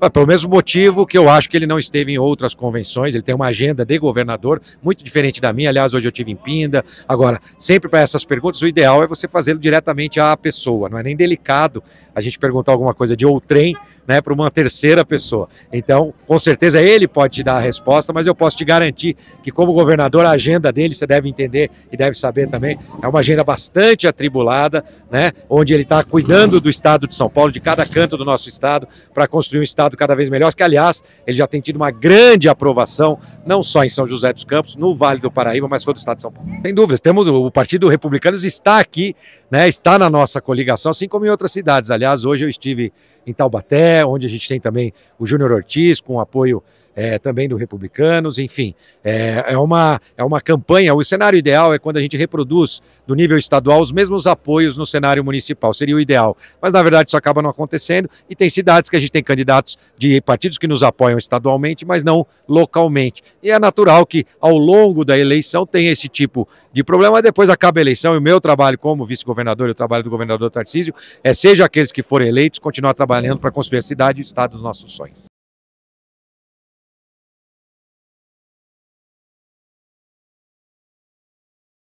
É, pelo mesmo motivo que eu acho que ele não esteve em outras convenções, ele tem uma agenda de governador muito diferente da minha. Aliás, hoje eu tive em Pinda. Agora, sempre para essas perguntas, o ideal é você fazê-lo diretamente à pessoa. Não é nem delicado a gente perguntar alguma coisa de outrem né, para uma terceira pessoa. Então, com certeza ele pode te dar a resposta, mas eu posso te garantir que, como governador, a agenda dele, você deve entender e deve saber também, é uma agenda bastante atribulada, né, onde ele está cuidando do estado de São Paulo, de cada canto do nosso estado, para construir um estado resultado cada vez melhor, que aliás, ele já tem tido uma grande aprovação, não só em São José dos Campos, no Vale do Paraíba, mas todo o estado de São Paulo. Sem dúvidas, temos o Partido Republicano está aqui, né, está na nossa coligação, assim como em outras cidades. Aliás, hoje eu estive em Taubaté, onde a gente tem também o Júnior Ortiz, com apoio é, também do Republicanos, enfim, é, é, uma, é uma campanha, o cenário ideal é quando a gente reproduz do nível estadual os mesmos apoios no cenário municipal, seria o ideal, mas na verdade isso acaba não acontecendo e tem cidades que a gente tem candidatos de partidos que nos apoiam estadualmente, mas não localmente. E é natural que ao longo da eleição tenha esse tipo de problema, depois acaba a eleição e o meu trabalho como vice-governador e o trabalho do governador Tarcísio é, seja aqueles que forem eleitos, continuar trabalhando para construir a cidade e o estado dos nossos sonhos.